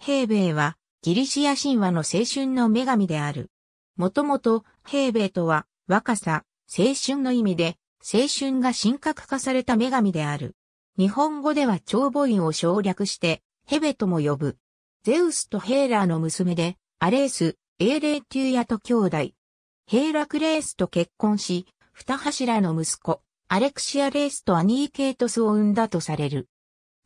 ヘーベーはギリシア神話の青春の女神である。もともとヘーベーとは若さ、青春の意味で、青春が神格化された女神である。日本語では長母院を省略して、ヘベとも呼ぶ。ゼウスとヘーラーの娘で、アレース、エーレーテューヤと兄弟。ヘーラクレースと結婚し、二柱の息子、アレクシアレースとアニーケートスを産んだとされる。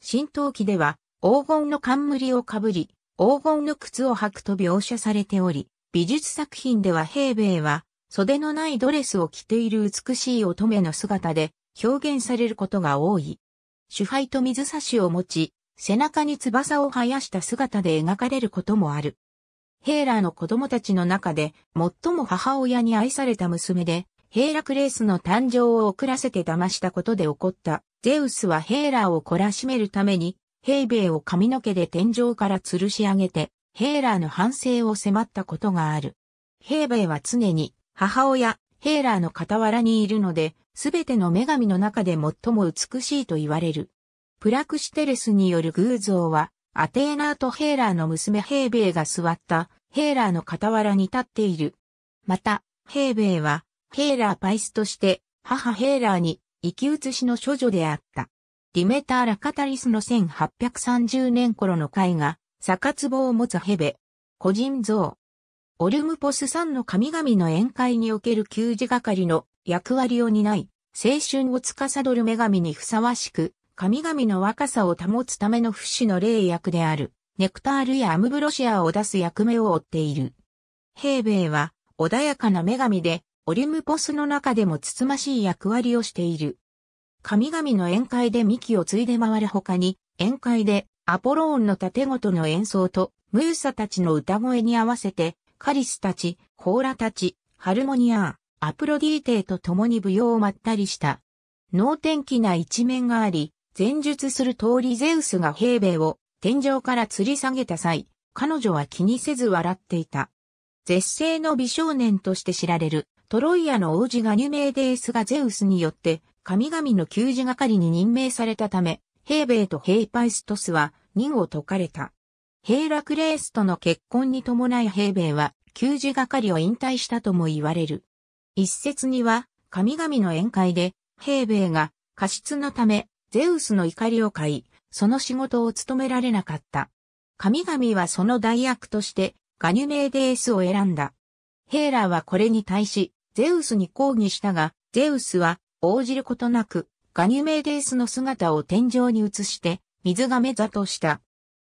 新陶記では、黄金の冠をかぶり、黄金の靴を履くと描写されており、美術作品では平米は、袖のないドレスを着ている美しい乙女の姿で表現されることが多い。主杯と水差しを持ち、背中に翼を生やした姿で描かれることもある。ヘーラーの子供たちの中で最も母親に愛された娘で、ヘーラクレースの誕生を遅らせて騙したことで起こった、ゼウスはヘーラーを懲らしめるために平米を髪の毛で天井から吊るし上げて、ヘイラーの反省を迫ったことがある。平米は常に母親、ヘイラーの傍らにいるので、すべての女神の中で最も美しいと言われる。プラクシテレスによる偶像は、アテーナーとヘーラーの娘ヘーベイが座ったヘーラーの傍らに立っている。また、ヘーベイはヘーラーパイスとして母ヘーラーに生き写しの処女であった。ディメター・ラカタリスの1830年頃の絵画、ツ壺を持つヘベ、個人像。オルムポス山の神々の宴会における給仕係の役割を担い、青春を司る女神にふさわしく、神々の若さを保つための不死の霊役である、ネクタールやアムブロシアを出す役目を負っている。ヘーベイは、穏やかな女神で、オリムポスの中でもつつましい役割をしている。神々の宴会で幹を継いで回る他に、宴会でアポローンの盾ごとの演奏と、ムーサたちの歌声に合わせて、カリスたち、コーラたち、ハルモニアン、アプロディーテと共に舞踊をまったりした。能天気な一面があり、前述する通りゼウスが平米を天井から吊り下げた際、彼女は気にせず笑っていた。絶世の美少年として知られるトロイアの王子がニュメーデースがゼウスによって神々の給仕係に任命されたため、ヘーベイとヘイパイストスは任を解かれた。ヘイラクレースとの結婚に伴いヘーベイは給仕係を引退したとも言われる。一説には、神々の宴会で、ヘーベイが過失のため、ゼウスの怒りを買い、その仕事を務められなかった。神々はその代役として、ガニュメーデースを選んだ。ヘーラーはこれに対し、ゼウスに抗議したが、ゼウスは応じることなく、ガニュメーデースの姿を天井に移して、水が目ざとした。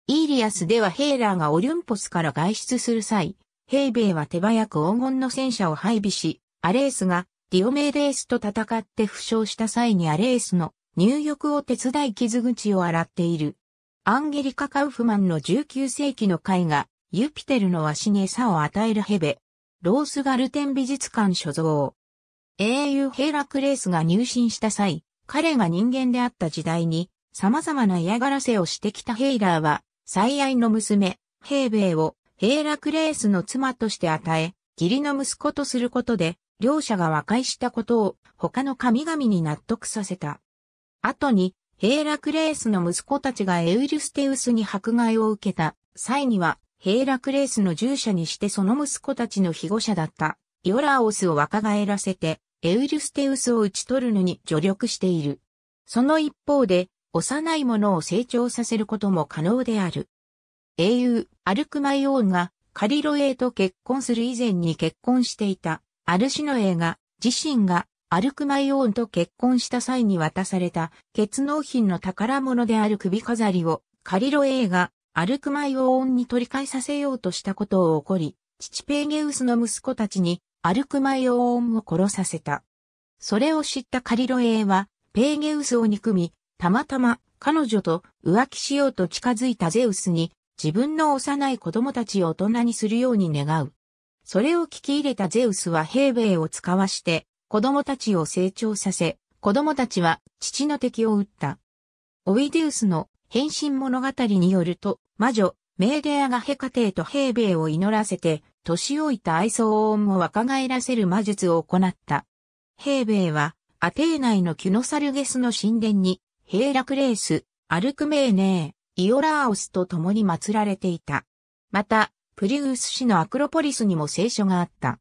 イーリアスではヘーラーがオリュンポスから外出する際、ヘイベイは手早く黄金の戦車を配備し、アレースがディオメーデースと戦って負傷した際にアレースの入浴を手伝い傷口を洗っている。アンゲリカ・カウフマンの19世紀の絵画、ユピテルの足に餌を与えるヘベ、ロースガルテン美術館所蔵。英雄ヘイラクレースが入信した際、彼が人間であった時代に、様々な嫌がらせをしてきたヘイラーは、最愛の娘、ヘイベイをヘイラクレースの妻として与え、義理の息子とすることで、両者が和解したことを他の神々に納得させた。後に、ヘイラクレースの息子たちがエウルステウスに迫害を受けた際には、ヘイラクレースの従者にしてその息子たちの庇護者だった、ヨラオスを若返らせて、エウルステウスを討ち取るのに助力している。その一方で、幼いものを成長させることも可能である。英雄、アルクマイオーンがカリロエイと結婚する以前に結婚していたアルシノエイが自身がアルクマイオーンと結婚した際に渡された血納品の宝物である首飾りをカリロエイがアルクマイオーンに取り替えさせようとしたことを起こり、父ペーゲウスの息子たちに歩く前オーンを殺させた。それを知ったカリロエーは、ペーゲウスを憎み、たまたま彼女と浮気しようと近づいたゼウスに、自分の幼い子供たちを大人にするように願う。それを聞き入れたゼウスはヘーベーを使わして、子供たちを成長させ、子供たちは父の敵を撃った。オイデウスの変身物語によると、魔女、メーデアがヘカテーとヘーベーを祈らせて、年老いた愛想音を若返らせる魔術を行った。平米は、アテーナイのキュノサルゲスの神殿に、ヘーラクレース、アルクメーネー、イオラーオスと共に祀られていた。また、プリウス市のアクロポリスにも聖書があった。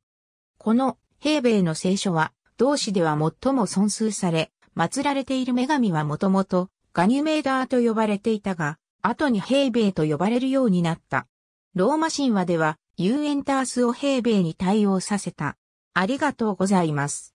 この、平米の聖書は、同市では最も尊崇され、祀られている女神はもともと、ガニュメーダーと呼ばれていたが、後に平米と呼ばれるようになった。ローマ神話では、ユーエンタースを平米に対応させた。ありがとうございます。